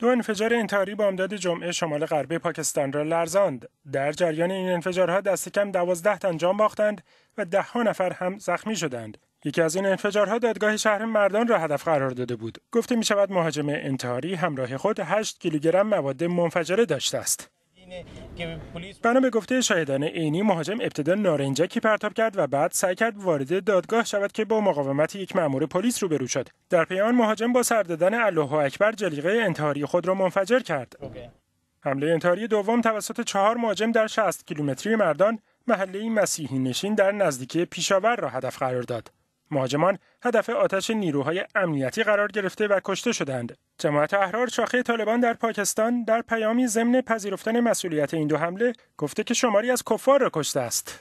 دو انفجار انتحاری بامداد جمعه شمال غربی پاکستان را لرزاند. در جریان این انفجارها دست کم دوازده تن جان باختند و ده ها نفر هم زخمی شدند. یکی از این انفجارها دادگاه شهر مردان را هدف قرار داده بود. گفته می شود مهاجم انتحاری همراه خود 8 کیلوگرم مواد منفجره داشته است. بنا به گفته شاهدان عینی مهاجم ابتدا نارنجکی پرتاب کرد و بعد سعی کرد وارد دادگاه شود که با مقاومت یک مامور پلیس روبرو شد در پی آن مهاجم با سر دادن الله اکبر جلیقه انتحاری خود را منفجر کرد حمله انتحاری دوم توسط چهار مهاجم در 60 کیلومتری مردان محله مسیحی نشین در نزدیکی پیشاور را هدف قرار داد مهاجمان هدف آتش نیروهای امنیتی قرار گرفته و کشته شدند. جماعت احرار شاخه طالبان در پاکستان در پیامی ضمن پذیرفتن مسئولیت این دو حمله گفته که شماری از کفار را کشته است.